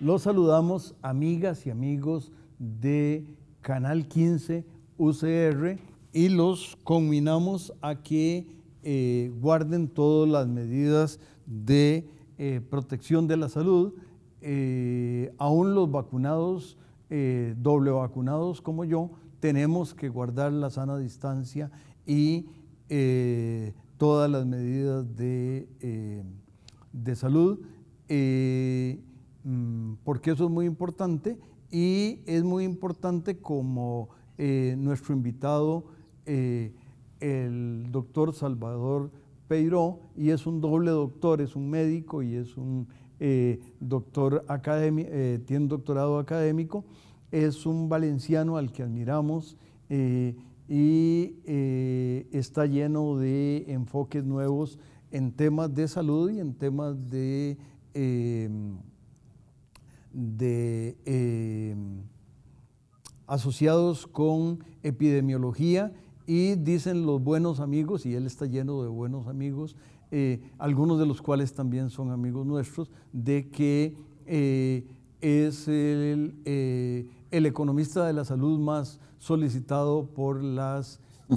Los saludamos, amigas y amigos de Canal 15 UCR y los combinamos a que eh, guarden todas las medidas de eh, protección de la salud. Eh, aún los vacunados, doble vacunados como yo, tenemos que guardar la sana distancia y todas las medidas de, de salud, mm, porque eso es muy importante y es muy importante como nuestro invitado eh, el doctor Salvador Peiró y es un doble doctor, es un médico y es un eh, doctor académico, eh, tiene un doctorado académico, es un valenciano al que admiramos y está lleno de enfoques nuevos en temas de salud y en temas de, em, de em, asociados con epidemiología y dicen los buenos amigos, y él está lleno de buenos amigos, eh, algunos de los cuales también son amigos nuestros, de que eh, es eh, el, economista de la salud más solicitado por las mm,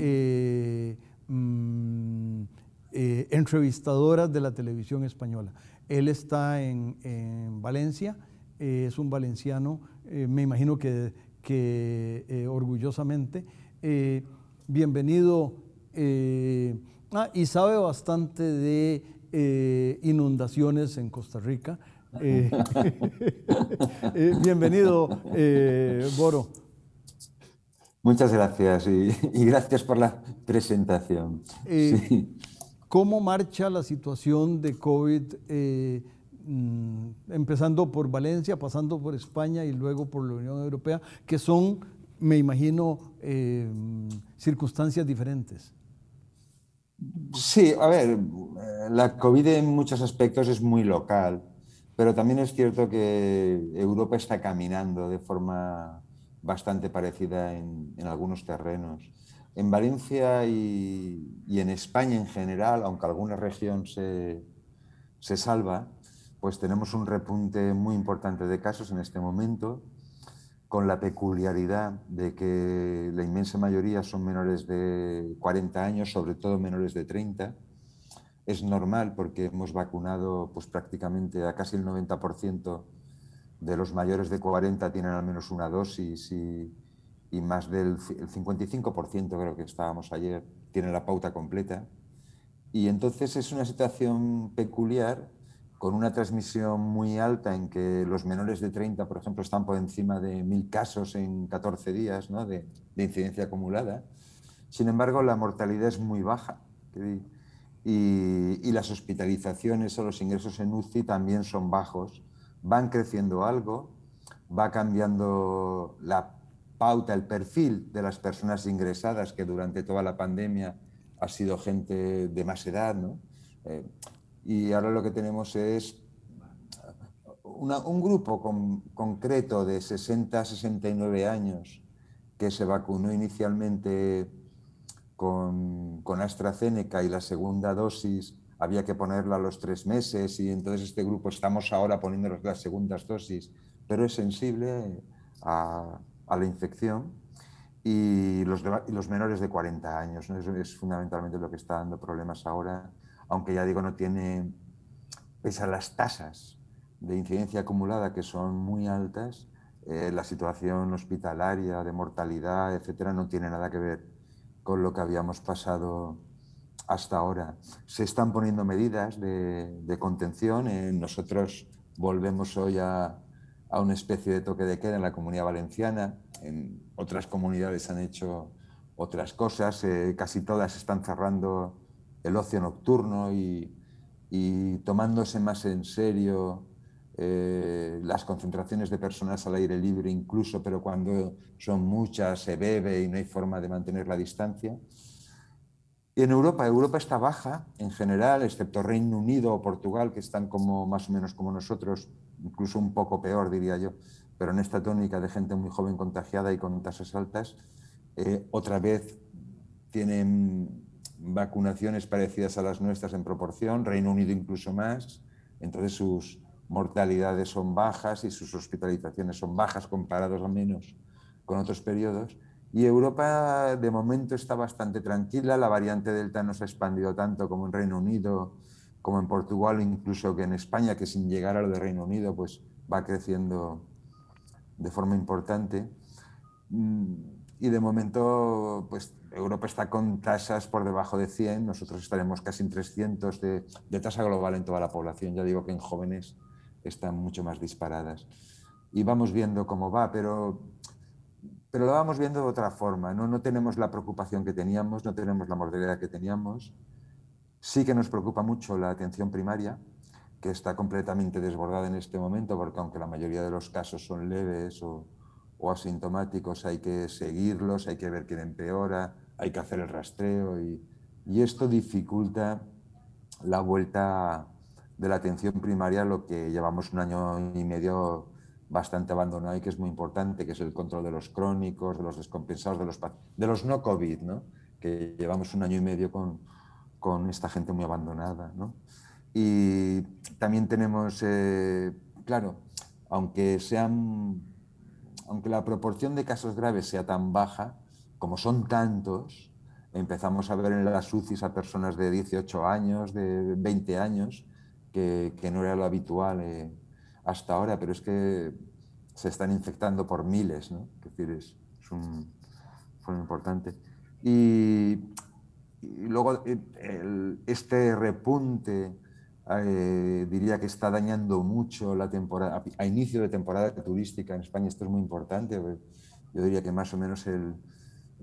entrevistadoras de la televisión española. Él está en, Valencia, es un valenciano, me imagino que, que orgullosamente bienvenido eh, ah, y sabe bastante de eh, inundaciones en Costa Rica. Eh, bienvenido, Boro. Muchas gracias y, gracias por la presentación. ¿Cómo marcha la situación de COVID, mm, empezando por Valencia, pasando por España y luego por la Unión Europea, que son me imagino eh, circunstancias diferentes. Sí, a ver, eh, la COVID en muchos aspectos es muy local, pero también es cierto que Europa está caminando de forma bastante parecida en, algunos terrenos. En Valencia y, en España en general, aunque alguna región se, se salva, pues tenemos un repunte muy importante de casos en este momento con la peculiaridad de que la inmensa mayoría son menores de 40 años, sobre todo menores de 30. Es normal porque hemos vacunado pues, prácticamente a casi el 90% de los mayores de 40 tienen al menos una dosis y, más del el 55%, creo que estábamos ayer, tiene la pauta completa. Y entonces es una situación peculiar con una transmisión muy alta en que los menores de 30, por ejemplo, están por encima de mil casos en 14 días de, incidencia acumulada. Sin embargo, la mortalidad es muy baja y, las hospitalizaciones o los ingresos en UCI también son bajos. Van creciendo algo, va cambiando la pauta, el perfil de las personas ingresadas, que durante toda la pandemia ha sido gente de más edad, ¿no? Eh, y ahora lo que tenemos es un grupo concreto de 60 a 69 años que se vacunó inicialmente con, con AstraZeneca y la segunda dosis había que ponerla a los tres meses y entonces este grupo estamos ahora poniéndonos las segundas dosis, pero es sensible a, la infección y los, menores de 40 años. es fundamentalmente lo que está dando problemas ahora aunque ya digo, no tiene, pese a las tasas de incidencia acumulada que son muy altas, eh, la situación hospitalaria, de mortalidad, etcétera, no tiene nada que ver con lo que habíamos pasado hasta ahora. Se están poniendo medidas de, contención. Eh, nosotros volvemos hoy a, a, una especie de toque de queda en la comunidad valenciana. En otras comunidades han hecho otras cosas. Eh, casi todas están cerrando el ocio nocturno y, tomándose más en serio eh, las concentraciones de personas al aire libre incluso, pero cuando son muchas se bebe y no hay forma de mantener la distancia. Y en Europa, Europa está baja en general, excepto Reino Unido o Portugal, que están como más o menos como nosotros, incluso un poco peor, diría yo, pero en esta tónica de gente muy joven contagiada y con tasas altas, eh, otra vez tienen vacunaciones parecidas a las nuestras en proporción, Reino Unido incluso más, entonces sus mortalidades son bajas y sus hospitalizaciones son bajas comparados al menos con otros periodos. Y Europa de momento está bastante tranquila, la variante Delta no se ha expandido tanto como en Reino Unido, como en Portugal, incluso que en España, que sin llegar a lo de Reino Unido, pues va creciendo de forma importante. Mm, y de momento, pues Europa está con tasas por debajo de 100, nosotros estaremos casi en 300 de, tasa global en toda la población. Ya digo que en jóvenes están mucho más disparadas. Y vamos viendo cómo va, pero pero lo vamos viendo de otra forma. ¿no? no tenemos la preocupación que teníamos, no tenemos la mortalidad que teníamos. Sí que nos preocupa mucho la atención primaria, que está completamente desbordada en este momento, porque aunque la mayoría de los casos son leves o, o asintomáticos, hay que seguirlos, hay que ver quién empeora, hay que hacer el rastreo y, esto dificulta la vuelta de la atención primaria, a lo que llevamos un año y medio bastante abandonado y que es muy importante, que es el control de los crónicos, de los descompensados, de los, de los no COVID, que llevamos un año y medio con, esta gente muy abandonada. Y también tenemos, eh, claro, aunque, sean, aunque la proporción de casos graves sea tan baja, como son tantos, empezamos a ver en las UCIs a personas de 18 años, de 20 años, que, no era lo habitual eh, hasta ahora, pero es que se están infectando por miles, ¿no? Es decir, es, un, fue importante. Y, luego eh, este repunte eh, diría que está dañando mucho la temporada, a inicio de temporada turística en España esto es muy importante, pues, yo diría que más o menos el,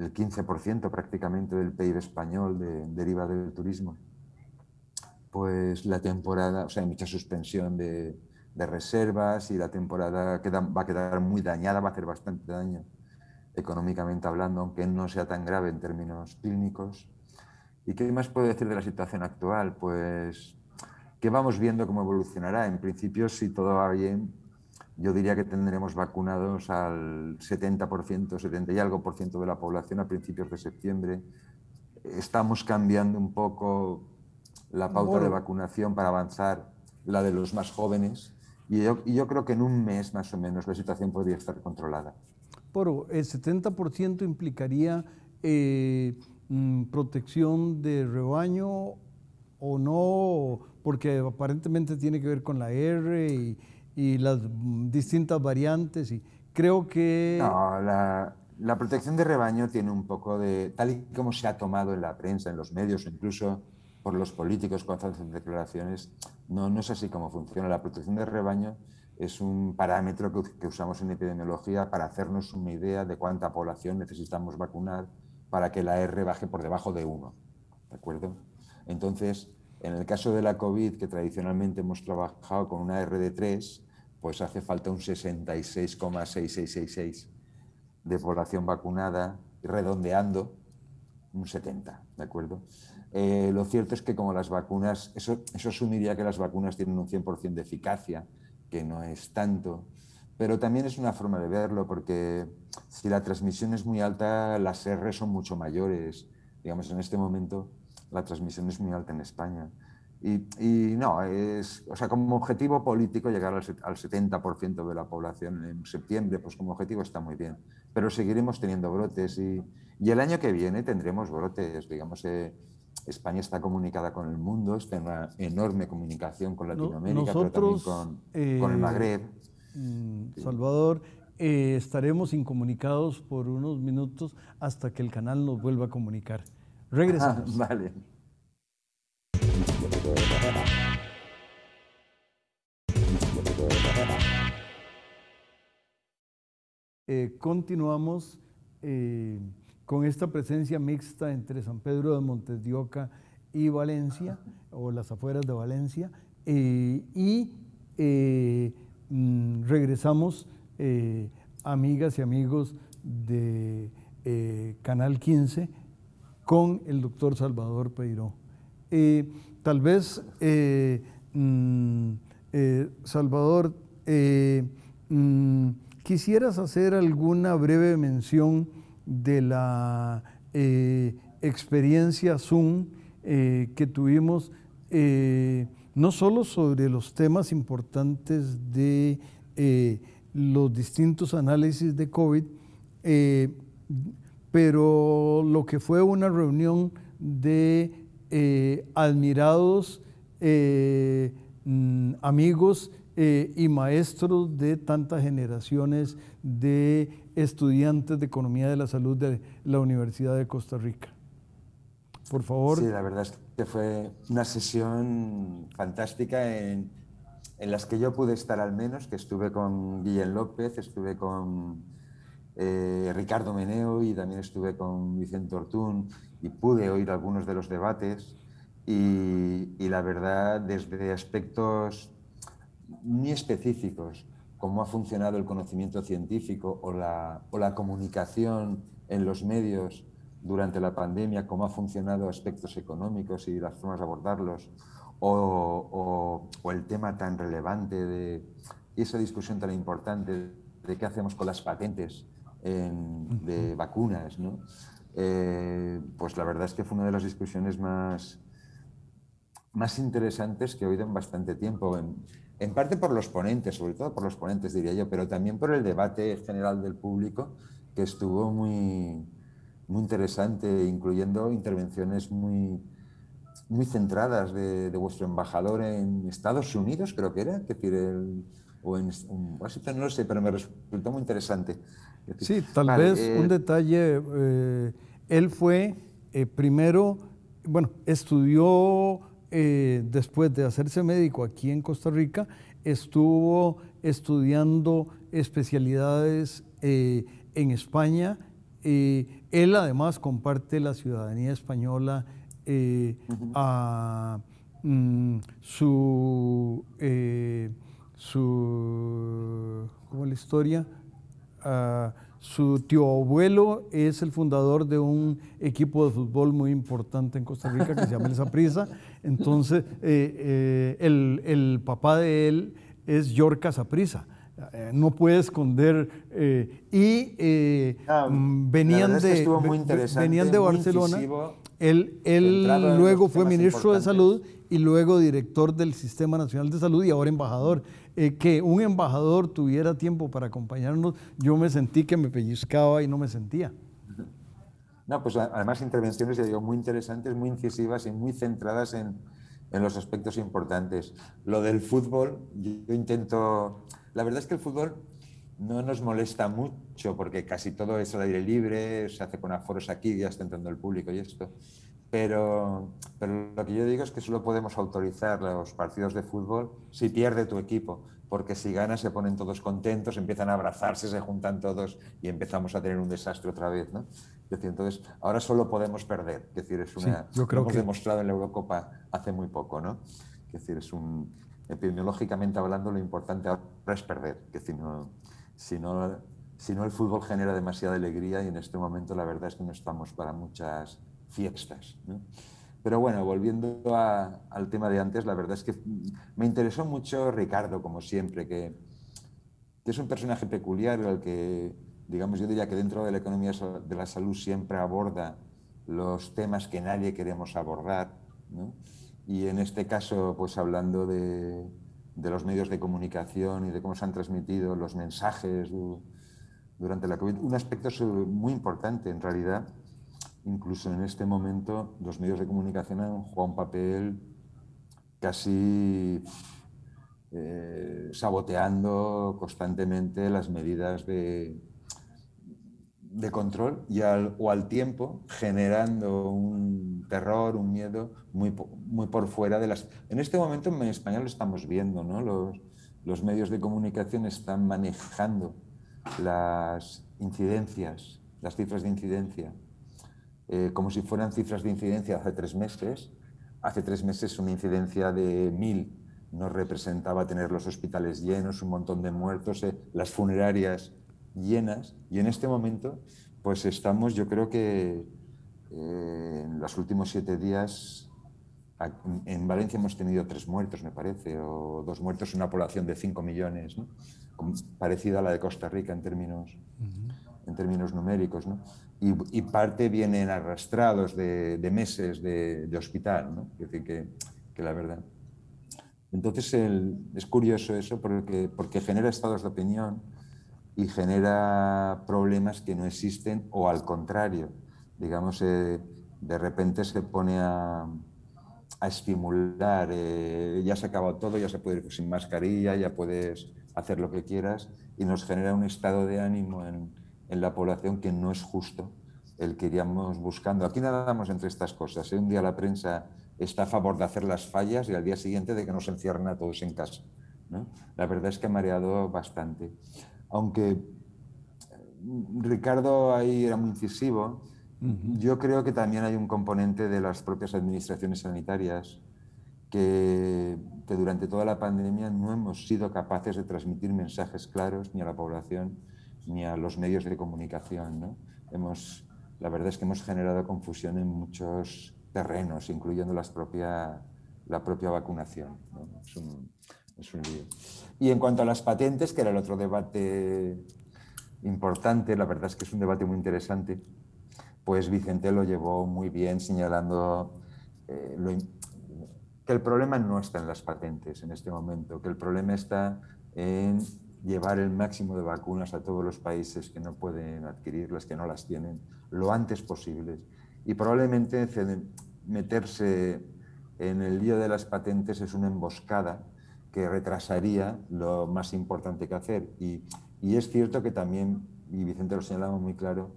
el 15% prácticamente del PIB español de, deriva del turismo, pues la temporada, o sea, hay mucha suspensión de, reservas y la temporada va a quedar muy dañada, va a hacer bastante daño económicamente hablando, aunque no sea tan grave en términos clínicos. ¿Y qué más puedo decir de la situación actual? Pues que vamos viendo cómo evolucionará. En principio, si todo va bien, yo diría que tendremos vacunados al 70%, 70 y algo por ciento de la población a principios de septiembre. Estamos cambiando un poco la pauta de vacunación para avanzar la de los más jóvenes y yo, y yo, creo que en un mes más o menos la situación podría estar controlada. pero el 70% implicaría eh, mm, protección de rebaño o no, porque aparentemente tiene que ver con la R y, y las distintas variantes y creo que... No, la, la protección de rebaño tiene un poco de, tal y como se ha tomado en la prensa, en los medios, incluso por los políticos cuando hacen declaraciones, no, no es así como funciona. La protección de rebaño es un parámetro que, que, usamos en epidemiología para hacernos una idea de cuánta población necesitamos vacunar para que la e R baje por debajo de 1. ¿De acuerdo? Entonces, en el caso de la COVID, que tradicionalmente hemos trabajado con una R de 3, pues hace falta un 66,6666 de población vacunada, redondeando un 70, ¿de acuerdo? Eh, lo cierto es que como las vacunas, eso, eso asumiría que las vacunas tienen un 100% de eficacia, que no es tanto, pero también es una forma de verlo, porque si la transmisión es muy alta, las R son mucho mayores. Digamos, en este momento la transmisión es muy alta en España. Y, no, es, o sea, como objetivo político llegar al, 70% de la población en septiembre, pues como objetivo está muy bien. Pero seguiremos teniendo brotes y, el año que viene tendremos brotes, digamos. Eh, España está comunicada con el mundo, está en una enorme comunicación con Latinoamérica, pero también eh, con, el Magreb. Mm, Salvador, eh, estaremos incomunicados por unos minutos hasta que el canal nos vuelva a comunicar. Regresamos. Ah, vale. Eh, continuamos eh, con esta presencia mixta entre San Pedro de Oca y Valencia, o las afueras de Valencia, eh, y mm, regresamos, amigas y amigos de Canal 15, con el doctor Salvador Peiró. Eh, tal vez, eh, mm, eh, Salvador, mm, quisieras hacer alguna breve mención de la experiencia Zoom que tuvimos, no solo sobre los temas importantes de los distintos análisis de COVID, pero lo que fue una reunión de eh, admirados eh, mm, amigos eh, y maestros de tantas generaciones de estudiantes de Economía de la Salud de la Universidad de Costa Rica. Por favor. Sí, la verdad es que fue una sesión fantástica en, en las que yo pude estar al menos, que estuve con Guillén López, estuve con eh, Ricardo Meneo y también estuve con Vicente Ortún y pude oír algunos de los debates y, la verdad desde aspectos muy específicos, cómo ha funcionado el conocimiento científico o la, comunicación en los medios durante la pandemia, cómo ha funcionado aspectos económicos y las formas de abordarlos, o, o, el tema tan relevante de esa discusión tan importante de qué hacemos con las patentes de vacunas, ¿no? Eh, pues la verdad es que fue una de las discusiones más, más interesantes que he oído en bastante tiempo, en, parte por los ponentes, sobre todo por los ponentes diría yo, pero también por el debate general del público que estuvo muy, muy interesante, incluyendo intervenciones muy, muy centradas de, vuestro embajador en Estados Unidos, creo que era, que o en, no lo sé, pero me resultó muy interesante Sí, tal vez eh, un detalle, eh, él fue eh, primero, bueno, estudió después de hacerse médico aquí en Costa Rica, estuvo estudiando especialidades en España. él además comparte la ciudadanía española a mm, su, su, como la historia? su tío abuelo es el fundador de un equipo de fútbol muy importante en Costa Rica que se llama El Saprisa. Entonces, eh, eh, el, papá de él es Yorca Saprisa. Eh, no puede esconder. y venían, de, venían de Barcelona. Él, luego fue ministro de Salud y luego director del Sistema Nacional de Salud y ahora embajador. Eh, que un embajador tuviera tiempo para acompañarnos, yo me sentí que me pellizcaba y no me sentía. No, pues además intervenciones, ya digo, muy interesantes, muy incisivas y muy centradas en, en los aspectos importantes. Lo del fútbol, yo intento... La verdad es que el fútbol no nos molesta mucho porque casi todo es al aire libre, se hace con aforos aquí, ya está entrando el público y esto. Pero, pero lo que yo digo es que solo podemos autorizar los partidos de fútbol si pierde tu equipo, porque si gana se ponen todos contentos, empiezan a abrazarse, se juntan todos y empezamos a tener un desastre otra vez. ¿no? Decir, entonces, ahora solo podemos perder. Es decir, es una, hemos demostrado en la Eurocopa hace muy poco. ¿no? Es decir, es un, epidemiológicamente hablando, lo importante ahora es perder. Es decir, no, si no, el fútbol genera demasiada alegría y en este momento la verdad es que no estamos para muchas fiestas. Pero bueno, volviendo al tema de antes, la verdad es que me interesó mucho Ricardo, como siempre, que, es un personaje peculiar al que, digamos, yo diría que dentro de la economía de la salud siempre aborda los temas que nadie queremos abordar. Y en este caso, pues hablando de, de los medios de comunicación y de cómo se han transmitido los mensajes durante la COVID. Un aspecto muy importante, en realidad, incluso en este momento, los medios de comunicación han jugado un papel casi eh, saboteando constantemente las medidas de, de control y al, o al tiempo generando un terror, un miedo muy, muy por fuera de las... En este momento en España lo estamos viendo, ¿no? Los, medios de comunicación están manejando las incidencias, las cifras de incidencia, eh, como si fueran cifras de incidencia hace tres meses. Hace tres meses una incidencia de mil nos representaba tener los hospitales llenos, un montón de muertos, eh, las funerarias llenas y en este momento pues estamos yo creo que eh, en los últimos siete días en Valencia hemos tenido tres muertos, me parece, o dos muertos en una población de 5 millones, parecida a la de Costa Rica en términos, en términos numéricos. Y, parte vienen arrastrados de, meses de, hospital, es decir, que, la verdad. Entonces es curioso eso porque, porque genera estados de opinión y genera problemas que no existen o al contrario, digamos, eh, de repente se pone a, a estimular, eh, ya se ha todo, ya se puede ir sin mascarilla, ya puedes hacer lo que quieras y nos genera un estado de ánimo en, en la población que no es justo el que iríamos buscando. Aquí nadamos entre estas cosas. ¿eh? Un día la prensa está a favor de hacer las fallas y al día siguiente de que nos encierren a todos en casa. ¿no? La verdad es que ha mareado bastante aunque mm, Ricardo ahí era muy incisivo, yo creo que también hay un componente de las propias administraciones sanitarias que, durante toda la pandemia no hemos sido capaces de transmitir mensajes claros ni a la población ni a los medios de comunicación. ¿no? Hemos, la verdad es que hemos generado confusión en muchos terrenos, incluyendo las propia, la propia vacunación. Es un, y en cuanto a las patentes, que era el otro debate importante, la verdad es que es un debate muy interesante, pues Vicente lo llevó muy bien señalando eh, que el problema no está en las patentes en este momento, que el problema está en llevar el máximo de vacunas a todos los países que no pueden adquirirlas, que no las tienen, lo antes posible. Y probablemente meterse en el lío de las patentes es una emboscada que retrasaría lo más importante que hacer. Y, es cierto que también, y Vicente lo señalaba muy claro,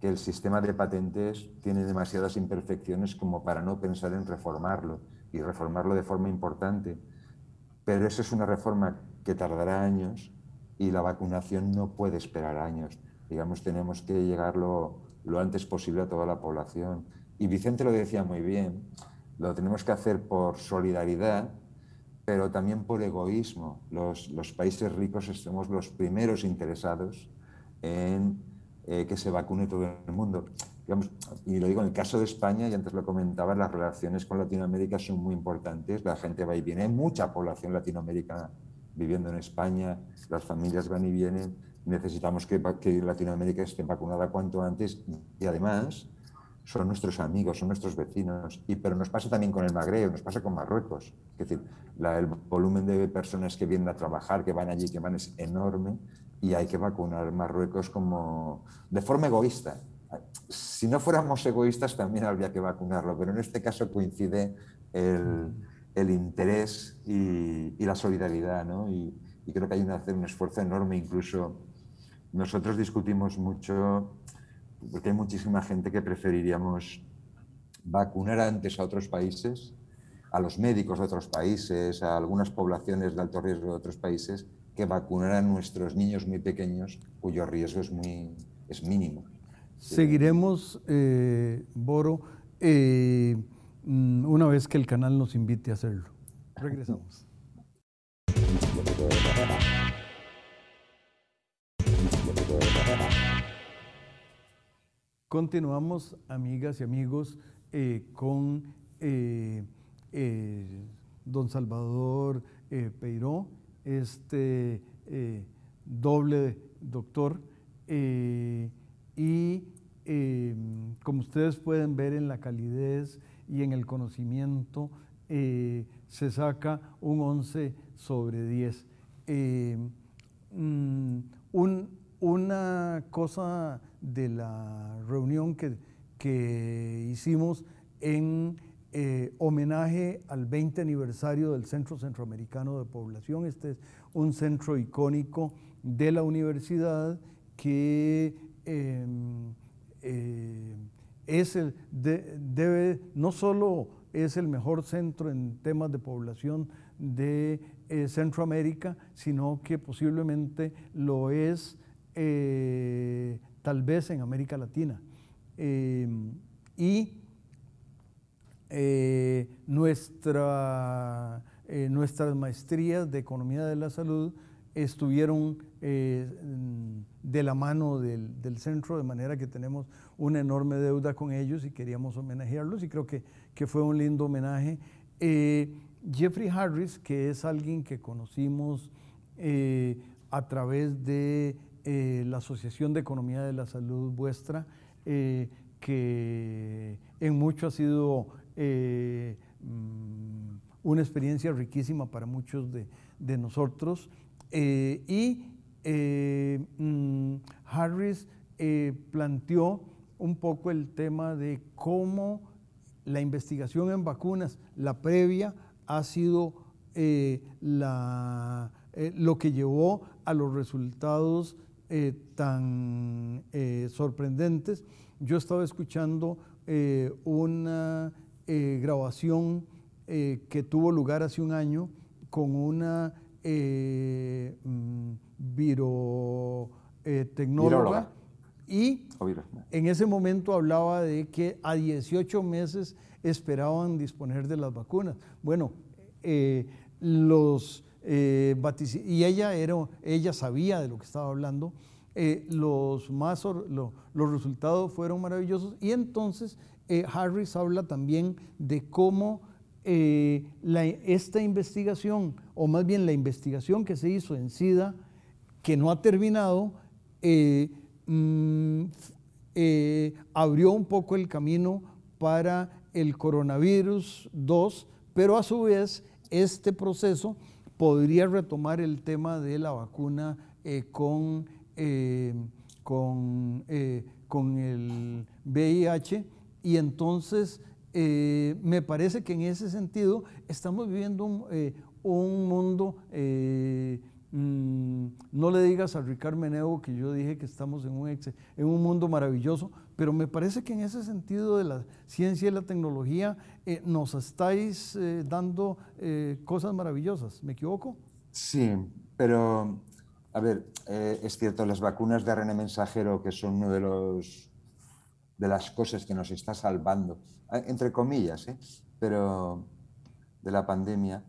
que el sistema de patentes tiene demasiadas imperfecciones como para no pensar en reformarlo y reformarlo de forma importante. Pero eso es una reforma que tardará años y la vacunación no puede esperar años. Digamos, tenemos que llegarlo lo antes posible a toda la población. Y Vicente lo decía muy bien, lo tenemos que hacer por solidaridad, pero también por egoísmo. Los, los países ricos somos los primeros interesados en eh, que se vacune todo el mundo. y lo digo en el caso de España, y antes lo comentaba, las relaciones con Latinoamérica son muy importantes, la gente va y viene, hay mucha población latinoamericana viviendo en España, las familias van y vienen, necesitamos que, que Latinoamérica esté vacunada cuanto antes y además son nuestros amigos, son nuestros vecinos, y, pero nos pasa también con el Magreb, nos pasa con Marruecos. Es decir, el volumen de personas que vienen a trabajar, que van allí, que van, es enorme y hay que vacunar Marruecos como de forma egoísta. Si no fuéramos egoístas también habría que vacunarlo, pero en este caso coincide el, interés y, la solidaridad, y creo que hay que hacer un esfuerzo enorme. Incluso nosotros discutimos mucho porque hay muchísima gente que preferiríamos vacunar antes a otros países, a los médicos de otros países, a algunas poblaciones de alto riesgo de otros países, que vacunar a nuestros niños muy pequeños cuyo riesgo es, mínimo. Seguiremos, eh, Boro, eh, mm, una vez que el canal nos invite a hacerlo. Regresamos. Continuamos, amigas y amigos, eh, con eh, eh, don Salvador Peiró, este doble doctor, y como ustedes pueden ver en la calidez y en el conocimiento, se saca un 11 sobre 10. Mm, una cosa de la reunión que, hicimos en eh, homenaje al 20 aniversario del Centro Centroamericano de Población. Este es un centro icónico de la universidad que em, eh, es debe, no solo es el mejor centro en temas de población de eh, Centroamérica, sino que posiblemente lo es tal vez en América Latina. Em, y eh, nuestra, eh, nuestras maestrías de Economía de la Salud estuvieron eh, mm, de la mano del, centro, de manera que tenemos una enorme deuda con ellos y queríamos homenajearlos y creo que, que fue un lindo homenaje. Jeffrey Harris, que es alguien que conocimos a través de eh, la Asociación de Economía de la Salud vuestra, eh, que en mucho ha sido eh, mm, una experiencia riquísima para muchos de, nosotros. y mm, Harris planteó un poco el tema de cómo la investigación en vacunas, la previa, ha sido la, lo que llevó a los resultados eh, tan eh, sorprendentes. Yo estaba escuchando eh, una grabación que tuvo lugar hace un año con una mm, virotecnóloga y en ese momento hablaba de que a 18 meses esperaban disponer de las vacunas. Bueno, los eh, y ella, era, ella sabía de lo que estaba hablando. Eh, los, resultados fueron maravillosos. Y entonces eh, Harris habla también de cómo esta investigación, o más bien la investigación que se hizo en SIDA, que no ha terminado, mm, abrió un poco el camino para el coronavirus 2, pero a su vez este proceso podría retomar el tema de la vacuna eh, con, eh, eh, con, el VIH y entonces me parece que en ese sentido estamos viviendo un, mundo, mm, no le digas a Ricardo Meneo que yo dije que estamos en un, en un mundo maravilloso, pero me parece que en ese sentido de la ciencia y la tecnología eh, nos estáis eh, dando eh, cosas maravillosas. ¿Me equivoco? Sí, pero a ver, es cierto, las vacunas de ARN mensajero, que son uno de de las cosas que nos está salvando, entre comillas, pero de la pandemia,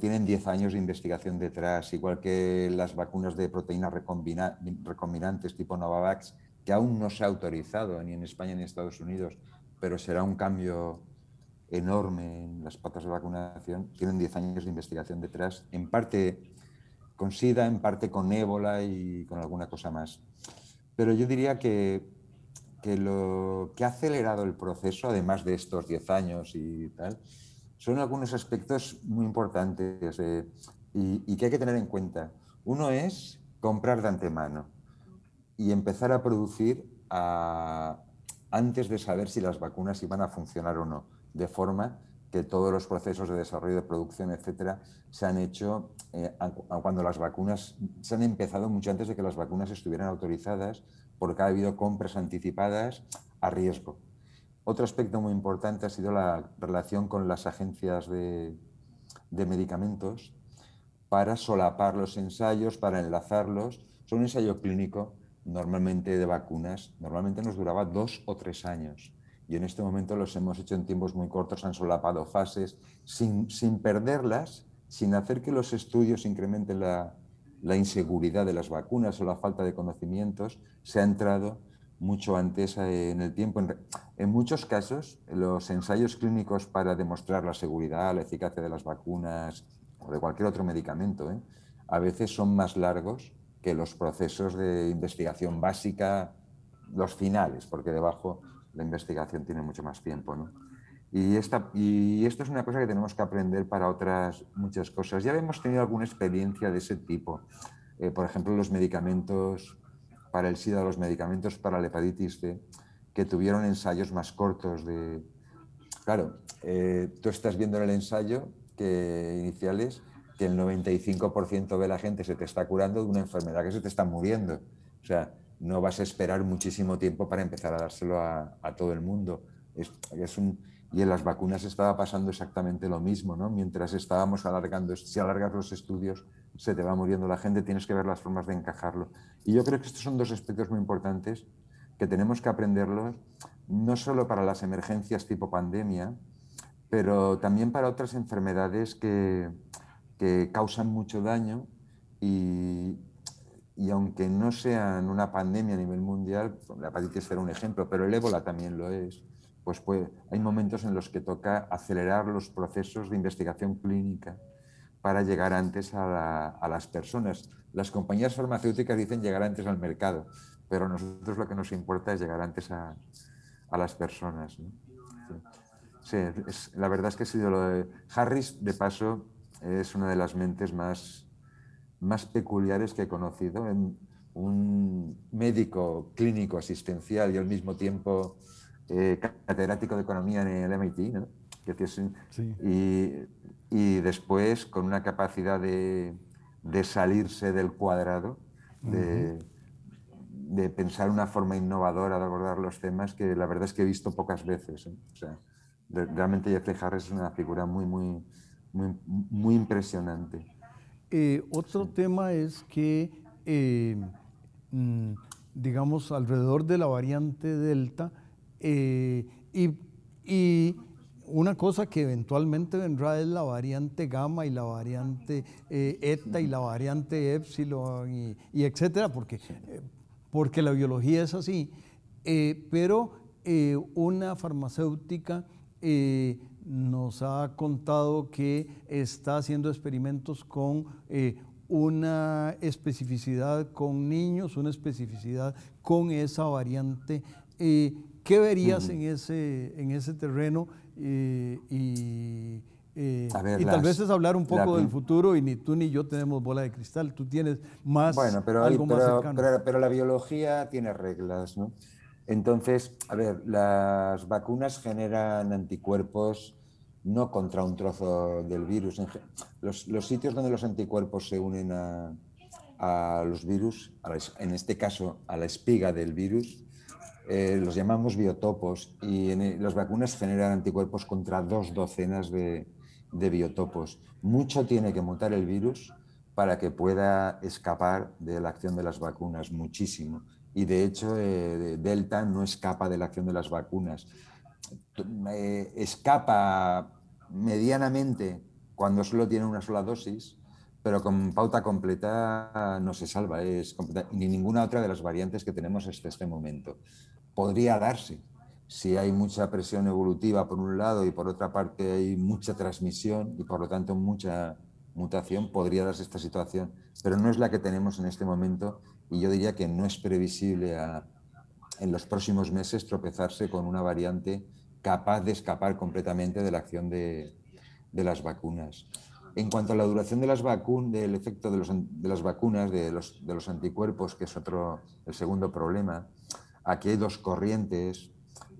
tienen 10 años de investigación detrás, igual que las vacunas de proteínas recombinantes tipo Novavax que aún no se ha autorizado ni en España ni en Estados Unidos, pero será un cambio enorme en las patas de vacunación, tienen 10 años de investigación detrás, en parte con SIDA, en parte con ébola y con alguna cosa más. Pero yo diría que, que lo que ha acelerado el proceso, además de estos 10 años y tal, son algunos aspectos muy importantes eh, y que hay que tener en cuenta. Uno es comprar de antemano y empezar a producir antes de saber si las vacunas iban a funcionar o no, de forma que todos los procesos de desarrollo de producción, etcétera, se han hecho eh, cuando las vacunas se han empezado mucho antes de que las vacunas estuvieran autorizadas, porque ha habido compras anticipadas a riesgo. Otro aspecto muy importante ha sido la relación con las agencias de, medicamentos para solapar los ensayos, para enlazarlos. Son un ensayo clínico normalmente de vacunas, normalmente nos duraba dos o tres años. Y en este momento los hemos hecho en tiempos muy cortos, han solapado fases, sin, perderlas, sin hacer que los estudios incrementen la, inseguridad de las vacunas o la falta de conocimientos, se ha entrado mucho antes eh, en el tiempo. En, muchos casos, los ensayos clínicos para demostrar la seguridad, la eficacia de las vacunas o de cualquier otro medicamento, eh, a veces son más largos que los procesos de investigación básica, los finales, porque debajo la investigación tiene mucho más tiempo. ¿no? Y, y esto es una cosa que tenemos que aprender para otras muchas cosas. Ya hemos tenido alguna experiencia de ese tipo. Eh, por ejemplo, los medicamentos para el SIDA, los medicamentos para la hepatitis C, que tuvieron ensayos más cortos de... Claro, eh, tú estás viendo en el ensayo que iniciales que el 95% de la gente se te está curando de una enfermedad que se te está muriendo. O sea, no vas a esperar muchísimo tiempo para empezar a dárselo a, a todo el mundo. Es, es un, y en las vacunas estaba pasando exactamente lo mismo, ¿no? Mientras estábamos alargando, si alargas los estudios, se te va muriendo la gente, tienes que ver las formas de encajarlo. Y yo creo que estos son dos aspectos muy importantes que tenemos que aprenderlos, no solo para las emergencias tipo pandemia, pero también para otras enfermedades que, causan mucho daño y, aunque no sean una pandemia a nivel mundial, la hepatitis será un ejemplo, pero el ébola también lo es, pues, pues hay momentos en los que toca acelerar los procesos de investigación clínica para llegar antes a, las personas. Las compañías farmacéuticas dicen llegar antes al mercado, pero a nosotros lo que nos importa es llegar antes a, las personas. la verdad es que ha sido lo de Harris, de paso, es una de las mentes más, más peculiares que he conocido. En un médico clínico asistencial y al mismo tiempo eh, catedrático de economía en el MIT, y, y, después con una capacidad de, de salirse del cuadrado, de, de, pensar una forma innovadora de abordar los temas que la verdad es que he visto pocas veces. ¿eh? O sea, realmente Jeffrey Harris es una figura muy, muy, muy, impresionante. Eh, otro tema es que, eh, mm, digamos, alrededor de la variante Delta, eh, y, una cosa que eventualmente vendrá es la variante gamma y la variante eta y la variante epsilon y, etcétera, porque, porque la biología es así. pero una farmacéutica nos ha contado que está haciendo experimentos con eh, una especificidad con niños, una especificidad con esa variante. Eh, ¿Qué verías en, ese, en ese terreno? Eh, y, tal vez es hablar un poco del futuro y ni tú ni yo tenemos bola de cristal, tú tienes más... algo más cercano. Pero, pero, la biología tiene reglas, ¿no? Entonces, a ver, las vacunas generan anticuerpos no contra un trozo del virus. Los, sitios donde los anticuerpos se unen a, los virus, en este caso a la espiga del virus, eh, los llamamos biotopos y en, e, las vacunas generan anticuerpos contra dos docenas de biotopos. Mucho tiene que mutar el virus para que pueda escapar de la acción de las vacunas, muchísimo y de hecho eh, Delta no escapa de la acción de las vacunas. Eh, escapa medianamente cuando solo tiene una sola dosis, pero con pauta completa no se salva, es ni ninguna otra de las variantes que tenemos hasta este momento. Podría darse si hay mucha presión evolutiva por un lado y por otra parte hay mucha transmisión y por lo tanto mucha mutación, podría darse esta situación, pero no es la que tenemos en este momento y yo diría que no es previsible en los próximos meses tropezarse con una variante capaz de escapar completamente de la acción de, las vacunas. En cuanto a la duración de las vacunas, del efecto de, las vacunas, de los, de los, anticuerpos, que es otro, el segundo problema, aquí hay dos corrientes.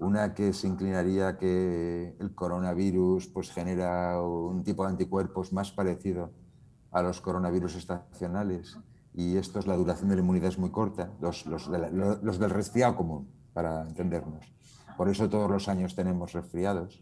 Una que se inclinaría que el coronavirus pues, genera un tipo de anticuerpos más parecido a los coronavirus estacionales y esto es la duración de la inmunidad es muy corta, los, del resfriado común, para entendernos. Por eso todos los años tenemos resfriados.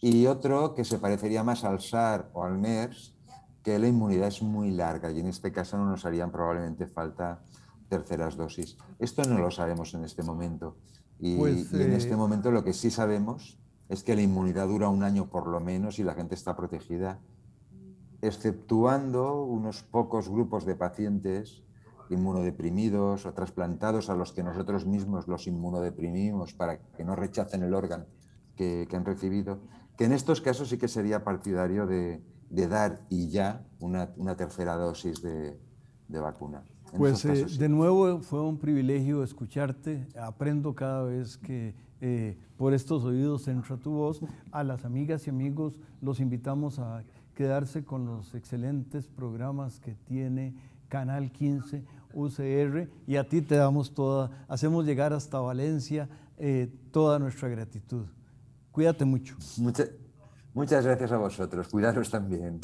Y otro que se parecería más al SAR o al MERS, que la inmunidad es muy larga y en este caso no nos harían probablemente falta terceras dosis. Esto no lo sabemos en este momento. Y, pues, en eh, este momento lo que sí sabemos es que la inmunidad dura un año por lo menos y la gente está protegida exceptuando unos pocos grupos de pacientes inmunodeprimidos o trasplantados a los que nosotros mismos los inmunodeprimimos para que no rechacen el órgano que, han recibido, que en estos casos sí que sería partidario de, dar y ya una, tercera dosis de, vacuna. pues eh, de nuevo fue un privilegio escucharte, aprendo cada vez que eh, por estos oídos entra tu voz. A las amigas y amigos los invitamos a quedarse con los excelentes programas que tiene Canal 15, UCR, y a ti te damos toda, hacemos llegar hasta Valencia eh, toda nuestra gratitud. Cuídate mucho. muchas gracias a vosotros, cuidaros también.